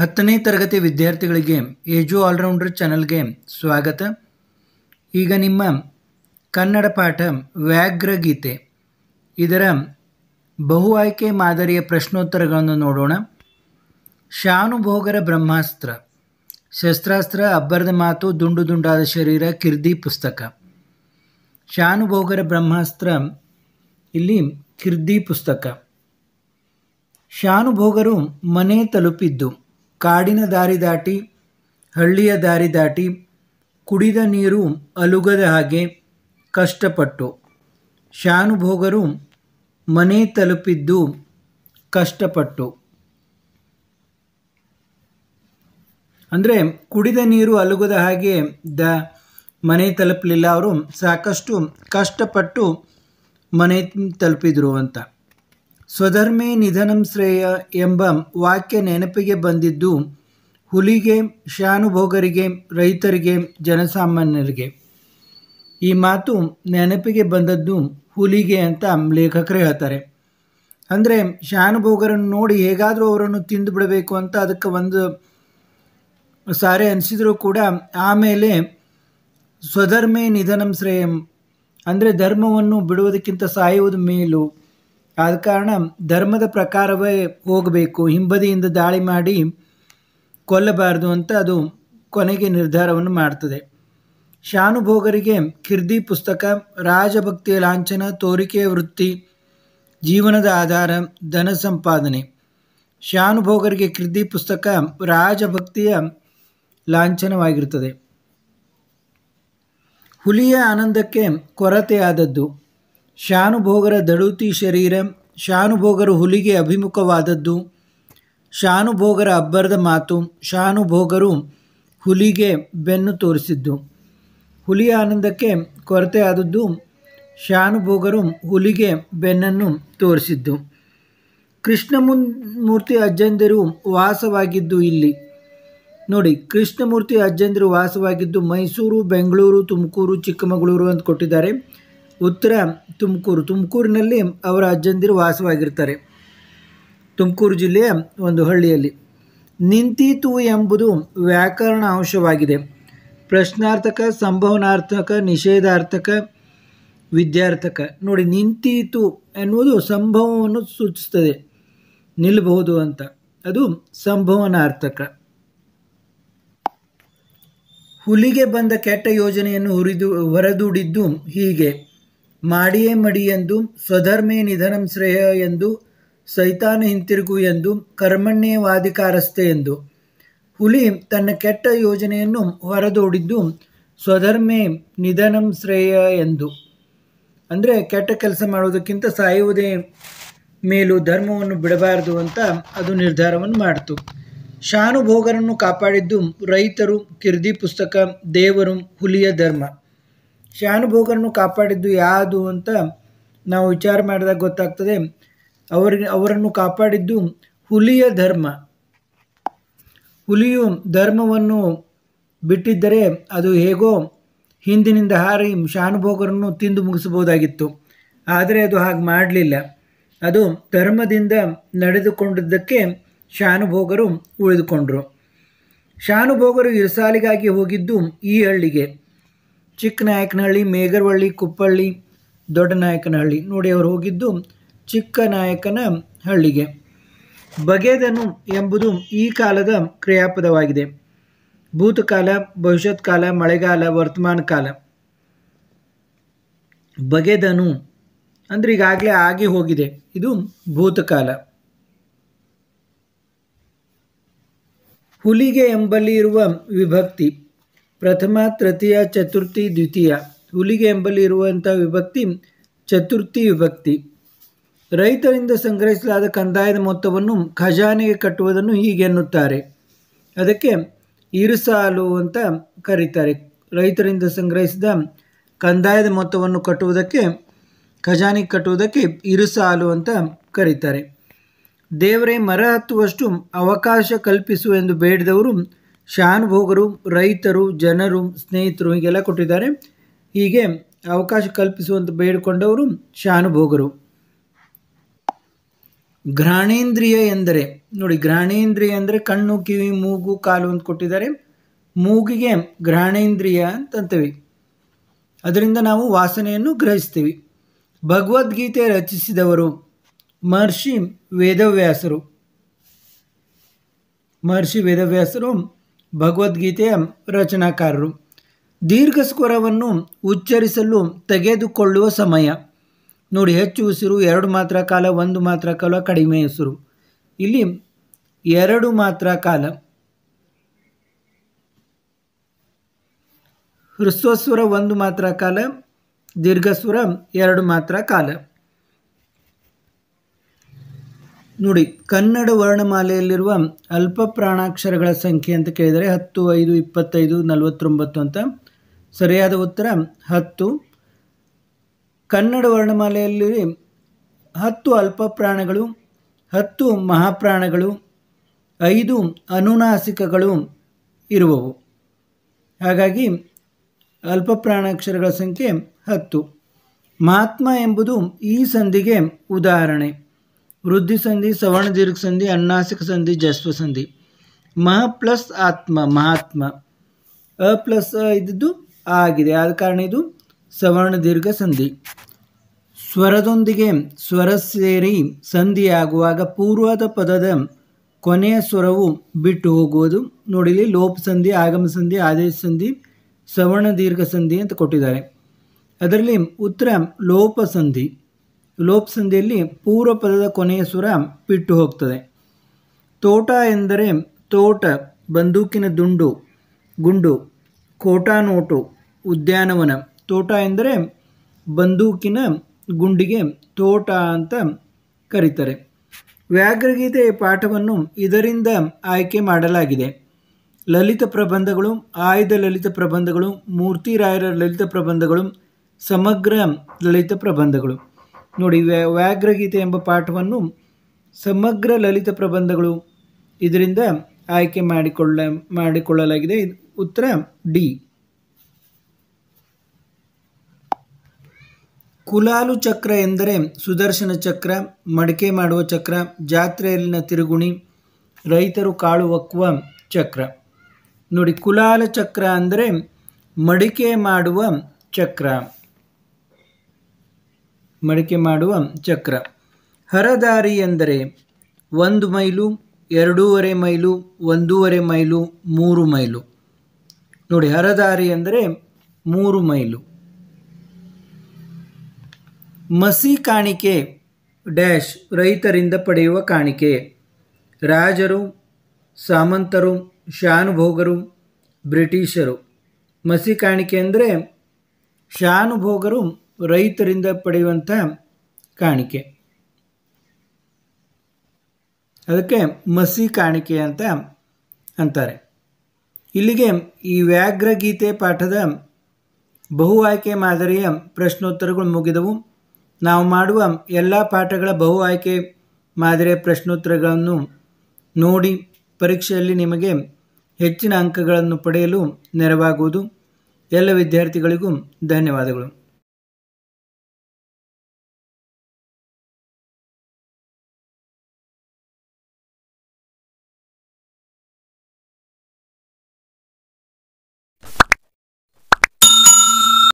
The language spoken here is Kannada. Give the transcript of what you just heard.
ಹತ್ತನೇ ತರಗತಿ ವಿದ್ಯಾರ್ಥಿಗಳಿಗೆ ಏಜು ಆಲ್ರೌಂಡರ್ ಚಾನಲ್ಗೆ ಸ್ವಾಗತ ಈಗ ನಿಮ್ಮ ಕನ್ನಡ ಪಾಠ ವ್ಯಾಘ್ರ ಗೀತೆ ಇದರ ಬಹು ಆಯ್ಕೆ ಮಾದರಿಯ ಪ್ರಶ್ನೋತ್ತರಗಳನ್ನು ನೋಡೋಣ ಶಾನುಭೋಗರ ಬ್ರಹ್ಮಾಸ್ತ್ರ ಶಸ್ತ್ರಾಸ್ತ್ರ ಅಬ್ಬರದ ಮಾತು ದುಂಡು ದುಂಡಾದ ಶರೀರ ಕಿರ್ದಿ ಪುಸ್ತಕ ಶಾನುಭೋಗರ ಬ್ರಹ್ಮಾಸ್ತ್ರ ಇಲ್ಲಿ ಕಿರ್ದಿ ಪುಸ್ತಕ ಶಾನುಭೋಗರು ಮನೆ ತಲುಪಿದ್ದು ಕಾಡಿನ ದಾರಿ ದಾಟಿ ಹಳ್ಳಿಯ ದಾರಿ ದಾಟಿ ಕುಡಿದ ನೀರು ಅಲುಗದ ಹಾಗೆ ಕಷ್ಟಪಟ್ಟು ಶಾನುಭೋಗರು ಮನೆ ತಲುಪಿದ್ದು ಕಷ್ಟಪಟ್ಟು ಅಂದರೆ ಕುಡಿದ ನೀರು ಅಲುಗದ ಹಾಗೆ ದ ಮನೆ ತಲುಪಲಿಲ್ಲ ಅವರು ಸಾಕಷ್ಟು ಕಷ್ಟಪಟ್ಟು ಮನೆ ತಲುಪಿದರು ಅಂತ ಸ್ವಧರ್ಮೇ ನಿಧನಂ ಶ್ರೇಯ ಎಂಬ ವಾಕ್ಯ ನೆನಪಿಗೆ ಬಂದಿದ್ದು ಹುಲಿಗೆ ಶಾನುಭೋಗರಿಗೆ ರೈತರಿಗೆ ಜನಸಾಮಾನ್ಯರಿಗೆ ಈ ಮಾತು ನೆನಪಿಗೆ ಬಂದದ್ದು ಹುಲಿಗೆ ಅಂತ ಲೇಖಕರು ಹೇಳ್ತಾರೆ ಅಂದರೆ ಶಾನುಭೋಗರನ್ನು ನೋಡಿ ಹೇಗಾದರೂ ಅವರನ್ನು ತಿಂದು ಬಿಡಬೇಕು ಅಂತ ಅದಕ್ಕೆ ಒಂದು ಸಾರೆ ಅನಿಸಿದರೂ ಕೂಡ ಆಮೇಲೆ ಸ್ವಧರ್ಮೇ ನಿಧನಂ ಶ್ರೇಯಂ ಅಂದರೆ ಧರ್ಮವನ್ನು ಬಿಡುವುದಕ್ಕಿಂತ ಸಾಯುವುದು ಮೇಲು ಆದ ಕಾರಣ ಧರ್ಮದ ಪ್ರಕಾರವೇ ಹೋಗಬೇಕು ಹಿಂಬದಿಯಿಂದ ದಾಳಿ ಮಾಡಿ ಕೊಲ್ಲಬಾರದು ಅಂತ ಅದು ಕೊನೆಗೆ ನಿರ್ಧಾರವನ್ನು ಮಾಡ್ತದೆ ಶಾನುಭೋಗರಿಗೆ ಕಿರ್ದಿ ಪುಸ್ತಕ ರಾಜಭಕ್ತಿಯ ಲಾಂಛನ ತೋರಿಕೆಯ ವೃತ್ತಿ ಜೀವನದ ಆಧಾರ ಧನ ಸಂಪಾದನೆ ಶಾನುಭೋಗರಿಗೆ ಕಿರ್ದಿ ಪುಸ್ತಕ ರಾಜಭಕ್ತಿಯ ಲಾಂಛನವಾಗಿರುತ್ತದೆ ಹುಲಿಯ ಆನಂದಕ್ಕೆ ಕೊರತೆಯಾದದ್ದು ಶಾನುಭೋಗರ ದಡೂತಿ ಶರೀರ ಶಾನುಭೋಗರು ಹುಲಿಗೆ ಅಭಿಮುಖವಾದದ್ದು ಶಾನುಭೋಗರ ಅಬ್ಬರದ ಮಾತು ಶಾನುಭೋಗರು ಹುಲಿಗೆ ಬೆನ್ನು ತೋರಿಸಿದ್ದು ಹುಲಿಯ ಆನಂದಕ್ಕೆ ಕೊರತೆ ಆದದ್ದು ಶಾನುಭೋಗರು ಹುಲಿಗೆ ಬೆನ್ನನ್ನು ತೋರಿಸಿದ್ದು ಕೃಷ್ಣಮುನ್ ಮೂರ್ತಿ ಅಜ್ಜಂದಿರು ವಾಸವಾಗಿದ್ದು ಇಲ್ಲಿ ನೋಡಿ ಕೃಷ್ಣಮೂರ್ತಿ ಅಜ್ಜಂದಿರು ವಾಸವಾಗಿದ್ದು ಮೈಸೂರು ಬೆಂಗಳೂರು ತುಮಕೂರು ಚಿಕ್ಕಮಗಳೂರು ಅಂತ ಕೊಟ್ಟಿದ್ದಾರೆ ಉತ್ತರ ತುಮಕೂರು ತುಮಕೂರಿನಲ್ಲಿ ಅವರ ಅಜ್ಜಂದಿರು ವಾಸವಾಗಿರ್ತಾರೆ ತುಮಕೂರು ಜಿಲ್ಲೆಯ ಒಂದು ಹಳ್ಳಿಯಲ್ಲಿ ನಿಂತೀತು ಎಂಬುದು ವ್ಯಾಕರಣ ಅಂಶವಾಗಿದೆ ಪ್ರಶ್ನಾರ್ಥಕ ಸಂಭವನಾರ್ಥಕ ನಿಷೇಧಾರ್ಥಕ ವಿದ್ಯಾರ್ಥಕ ನೋಡಿ ನಿಂತೀತು ಎನ್ನುವುದು ಸಂಭವವನ್ನು ಸೂಚಿಸ್ತದೆ ನಿಲ್ಲಬಹುದು ಅಂತ ಅದು ಸಂಭವನಾರ್ಥಕ ಹುಲಿಗೆ ಬಂದ ಕೆಟ್ಟ ಯೋಜನೆಯನ್ನು ಹುರಿದು ಹೊರದೂಡಿದ್ದು ಹೀಗೆ ಮಾಡಿಯೇ ಮಡಿ ಎಂದು ಸ್ವಧರ್ಮೇ ನಿಧನಂ ಶ್ರೇಯ ಎಂದು ಸೈತಾನ ಹಿಂತಿರುಗು ಎಂದು ಕರ್ಮಣ್ಯೇ ವಾದಿಕಾರಸ್ಥೆ ಎಂದು ಹುಲಿ ತನ್ನ ಕೆಟ್ಟ ಯೋಜನೆಯನ್ನು ಹೊರದೋಡಿದ್ದು ಸ್ವಧರ್ಮೇ ನಿಧನಂ ಶ್ರೇಯ ಎಂದು ಅಂದರೆ ಕೆಟ್ಟ ಕೆಲಸ ಮಾಡುವುದಕ್ಕಿಂತ ಸಾಯುವುದೇ ಮೇಲೂ ಧರ್ಮವನ್ನು ಬಿಡಬಾರದು ಅಂತ ಅದು ನಿರ್ಧಾರವನ್ನು ಮಾಡಿತು ಶಾನುಭೋಗರನ್ನು ಕಾಪಾಡಿದ್ದು ರೈತರು ಕಿರ್ದಿ ಪುಸ್ತಕ ದೇವರು ಹುಲಿಯ ಧರ್ಮ ಶಾನುಭೋಗರನ್ನು ಕಾಪಾಡಿದ್ದು ಯಾವುದು ಅಂತ ನಾವು ವಿಚಾರ ಮಾಡಿದಾಗ ಗೊತ್ತಾಗ್ತದೆ ಅವರಿಗೆ ಅವರನ್ನು ಕಾಪಾಡಿದ್ದು ಹುಲಿಯ ಧರ್ಮ ಹುಲಿಯು ಧರ್ಮವನ್ನು ಬಿಟ್ಟಿದ್ದರೆ ಅದು ಹೇಗೋ ಹಿಂದಿನಿಂದ ಹಾರಿ ಶಾನುಭೋಗರನ್ನು ತಿಂದು ಮುಗಿಸಬಹುದಾಗಿತ್ತು ಆದರೆ ಅದು ಹಾಗೆ ಮಾಡಲಿಲ್ಲ ಅದು ಧರ್ಮದಿಂದ ನಡೆದುಕೊಂಡಿದ್ದಕ್ಕೆ ಶಾನುಭೋಗರು ಉಳಿದುಕೊಂಡರು ಶಾನುಭೋಗರು ಇರಸಾಲಿಗಾಗಿ ಹೋಗಿದ್ದು ಈ ಹಳ್ಳಿಗೆ ಚಿಕ್ಕನಾಯಕನಹಳ್ಳಿ ಮೇಗರವಳ್ಳಿ ಕುಪ್ಪಳ್ಳಿ ನಾಯಕನಹಳ್ಳಿ ನೋಡಿ ಅವರು ಹೋಗಿದ್ದು ಚಿಕ್ಕನಾಯಕನ ಹಳ್ಳಿಗೆ ಬಗೆದನು ಎಂಬುದು ಈ ಕಾಲದ ಕ್ರಿಯಾಪದವಾಗಿದೆ ಭೂತಕಾಲ ಭವಿಷ್ಯತ್ ಕಾಲ ಮಳೆಗಾಲ ವರ್ತಮಾನ ಕಾಲ ಬಗೆದನು ಅಂದರೆ ಈಗಾಗಲೇ ಆಗಿ ಹೋಗಿದೆ ಇದು ಭೂತಕಾಲ ಹುಲಿಗೆ ಎಂಬಲ್ಲಿ ಇರುವ ವಿಭಕ್ತಿ ಪ್ರಥಮ ತೃತೀಯ ಚತುರ್ಥಿ ದ್ವಿತೀಯ ಹುಲಿಗೆ ಎಂಬಲ್ಲಿ ಇರುವಂಥ ವಿಭಕ್ತಿ ಚತುರ್ಥಿ ವಿಭಕ್ತಿ ರೈತರಿಂದ ಸಂಗ್ರಹಿಸಲಾದ ಕಂದಾಯದ ಮೊತ್ತವನ್ನು ಖಜಾನೆಗೆ ಕಟ್ಟುವುದನ್ನು ಹೀಗೆ ಎನ್ನುತ್ತಾರೆ ಅದಕ್ಕೆ ಇರುಸಾಲು ಅಂತ ಕರೀತಾರೆ ರೈತರಿಂದ ಸಂಗ್ರಹಿಸಿದ ಕಂದಾಯದ ಮೊತ್ತವನ್ನು ಕಟ್ಟುವುದಕ್ಕೆ ಖಜಾನೆಗೆ ಕಟ್ಟುವುದಕ್ಕೆ ಇರುಸಾಲು ಅಂತ ಕರೀತಾರೆ ದೇವರೇ ಮರ ಹತ್ತುವಷ್ಟು ಅವಕಾಶ ಕಲ್ಪಿಸು ಎಂದು ಬೇಡಿದವರು ಶಾನುಭೋಗರು ರೈತರು ಜನರು ಸ್ನೇಹಿತರು ಹೀಗೆಲ್ಲ ಕೊಟ್ಟಿದ್ದಾರೆ ಹೀಗೆ ಅವಕಾಶ ಕಲ್ಪಿಸುವಂತ ಬೇಡಿಕೊಂಡವರು ಶಾನುಭೋಗರು ಘ್ರಾಣೇಂದ್ರಿಯ ಎಂದರೆ ನೋಡಿ ಘ್ರಾಣೇಂದ್ರಿಯ ಅಂದರೆ ಕಣ್ಣು ಕಿವಿ ಮೂಗು ಕಾಲು ಅಂತ ಕೊಟ್ಟಿದ್ದಾರೆ ಮೂಗಿಗೆ ಘ್ರಾಣೇಂದ್ರಿಯ ಅಂತಂತೀವಿ ಅದರಿಂದ ನಾವು ವಾಸನೆಯನ್ನು ಗ್ರಹಿಸ್ತೀವಿ ಭಗವದ್ಗೀತೆ ರಚಿಸಿದವರು ಮಹರ್ಷಿ ವೇದವ್ಯಾಸರು ಮಹರ್ಷಿ ವೇದವ್ಯಾಸರು ಭಗವದ್ಗೀತೆಯ ರಚನಾಕಾರರು ದೀರ್ಘ ಸ್ವರವನ್ನು ಉಚ್ಚರಿಸಲು ತೆಗೆದುಕೊಳ್ಳುವ ಸಮಯ ನೋಡಿ ಹೆಚ್ಚು ಉಸಿರು ಎರಡು ಮಾತ್ರ ಕಾಲ ಒಂದು ಮಾತ್ರ ಕಾಲ ಕಡಿಮೆ ಉಸಿರು ಇಲ್ಲಿ ಎರಡು ಮಾತ್ರ ಕಾಲ ಹೃಸ್ವಸ್ವರ ಒಂದು ಮಾತ್ರ ಕಾಲ ದೀರ್ಘಸ್ವರ ಎರಡು ಮಾತ್ರ ಕಾಲ ನೋಡಿ ಕನ್ನಡ ವರ್ಣಮಾಲೆಯಲ್ಲಿರುವ ಅಲ್ಪ ಪ್ರಾಣಾಕ್ಷರಗಳ ಸಂಖ್ಯೆ ಅಂತ ಕೇಳಿದರೆ ಹತ್ತು ಐದು ಇಪ್ಪತ್ತೈದು ನಲವತ್ತೊಂಬತ್ತು ಅಂತ ಸರಿಯಾದ ಉತ್ತರ ಹತ್ತು ಕನ್ನಡ ವರ್ಣಮಾಲೆಯಲ್ಲಿ ಹತ್ತು ಅಲ್ಪ ಪ್ರಾಣಗಳು ಹತ್ತು ಮಹಾಪ್ರಾಣಗಳು ಐದು ಅನುನಾಸಿಕಗಳು ಇರುವವು ಹಾಗಾಗಿ ಅಲ್ಪ ಪ್ರಾಣಾಕ್ಷರಗಳ ಸಂಖ್ಯೆ ಹತ್ತು ಮಹಾತ್ಮ ಎಂಬುದು ಈ ಸಂಧಿಗೆ ಉದಾಹರಣೆ ವೃದ್ಧಿ ಸಂಧಿ ಸವರ್ಣ ದೀರ್ಘ ಸಂಧಿ अन्नासिक ಸಂಧಿ ಜಸ್ವ ಸಂಧಿ ಮಹ ಪ್ಲಸ್ ಆತ್ಮ ಮಹಾತ್ಮ ಅ ಪ್ಲಸ್ ಅ ಇದ್ದದ್ದು ಆಗಿದೆ ಆದ ಕಾರಣ ಇದು ಸವರ್ಣ ದೀರ್ಘ ಸಂಧಿ ಸ್ವರದೊಂದಿಗೆ ಸ್ವರ ಸೇರಿ ಸಂಧಿಯಾಗುವಾಗ ಪೂರ್ವದ ಪದದ ಕೊನೆಯ ಸ್ವರವು ಬಿಟ್ಟು ಹೋಗುವುದು ನೋಡಿಲಿ ಲೋಪ ಸಂಧಿ ಆಗಮ ಸಂಧಿ ಆದೇಶ ಸಂಧಿ ಸವರ್ಣ ದೀರ್ಘ ಸಂಧಿ ಅಂತ ಕೊಟ್ಟಿದ್ದಾರೆ ಅದರಲ್ಲಿ ಉತ್ತರ ಲೋಪ ಸಂಧಿ ಲೋಪ್ಸಂದಿಯಲ್ಲಿ ಪೂರ್ವ ಪದದ ಕೊನೆಯ ಸ್ವರ ಬಿಟ್ಟು ಹೋಗ್ತದೆ ತೋಟ ಎಂದರೆ ತೋಟ ಬಂದೂಕಿನ ದುಂಡು ಗುಂಡು ಕೋಟಾ ನೋಟು ಉದ್ಯಾನವನ ತೋಟ ಎಂದರೆ ಬಂದೂಕಿನ ಗುಂಡಿಗೆ ತೋಟ ಅಂತ ಕರೀತಾರೆ ವ್ಯಾಘ್ರಗೀತೆಯ ಪಾಠವನ್ನು ಇದರಿಂದ ಆಯ್ಕೆ ಮಾಡಲಾಗಿದೆ ಲಲಿತ ಪ್ರಬಂಧಗಳು ಆಯ್ದ ಲಲಿತ ಪ್ರಬಂಧಗಳು ಮೂರ್ತಿರಾಯರ ಲಲಿತ ಪ್ರಬಂಧಗಳು ಸಮಗ್ರ ಲಲಿತ ಪ್ರಬಂಧಗಳು ನೋಡಿ ವ್ಯಾಘ್ರಗೀತೆ ಎಂಬ ಪಾಠವನ್ನು ಸಮಗ್ರ ಲಲಿತ ಪ್ರಬಂಧಗಳು ಇದರಿಂದ ಆಯ್ಕೆ ಮಾಡಿಕೊಳ್ಳ ಮಾಡಿಕೊಳ್ಳಲಾಗಿದೆ ಉತ್ತರ ಡಿ ಕುಲಾಲು ಚಕ್ರ ಎಂದರೆ ಸುದರ್ಶನ ಚಕ್ರ ಮಡಿಕೆ ಮಾಡುವ ಚಕ್ರ ಜಾತ್ರೆಯಲ್ಲಿನ ತಿರುಗುಣಿ ರೈತರು ಕಾಳು ಒಕ್ಕುವ ಚಕ್ರ ನೋಡಿ ಕುಲಾಲ ಚಕ್ರ ಅಂದರೆ ಮಡಿಕೆ ಮಾಡುವ ಚಕ್ರ ಮಡಿಕೆ ಮಾಡುವ ಚಕ್ರ ಹರದಾರಿ ಎಂದರೆ ಒಂದು ಮೈಲು ಎರಡೂವರೆ ಮೈಲು ಒಂದೂವರೆ ಮೈಲು ಮೂರು ಮೈಲು ನೋಡಿ ಹರದಾರಿ ಅಂದರೆ ಮೂರು ಮೈಲು ಮಸಿ ಕಾಣಿಕೆ ಡ್ಯಾಶ್ ರೈತರಿಂದ ಪಡೆಯುವ ಕಾಣಿಕೆ ರಾಜರು ಸಾಮಂತರು ಶಾನುಭೋಗರು ಬ್ರಿಟಿಷರು ಮಸಿ ಕಾಣಿಕೆ ಅಂದರೆ ಶಾನುಭೋಗರು ರೈತರಿಂದ ಪಡೆಯುವಂಥ ಕಾಣಿಕೆ ಅದಕ್ಕೆ ಮಸಿ ಕಾಣಿಕೆ ಅಂತ ಅಂತಾರೆ ಇಲ್ಲಿಗೆ ಈ ವ್ಯಾಘ್ರಗೀತೆ ಪಾಠದ ಬಹು ಆಯ್ಕೆ ಮಾದರಿಯ ಪ್ರಶ್ನೋತ್ತರಗಳು ಮುಗಿದವು ನಾವು ಮಾಡುವ ಎಲ್ಲ ಪಾಠಗಳ ಬಹು ಆಯ್ಕೆ ಮಾದರಿಯ ಪ್ರಶ್ನೋತ್ತರಗಳನ್ನು ನೋಡಿ ಪರೀಕ್ಷೆಯಲ್ಲಿ ನಿಮಗೆ ಹೆಚ್ಚಿನ ಅಂಕಗಳನ್ನು ಪಡೆಯಲು ನೆರವಾಗುವುದು ಎಲ್ಲ ವಿದ್ಯಾರ್ಥಿಗಳಿಗೂ ಧನ್ಯವಾದಗಳು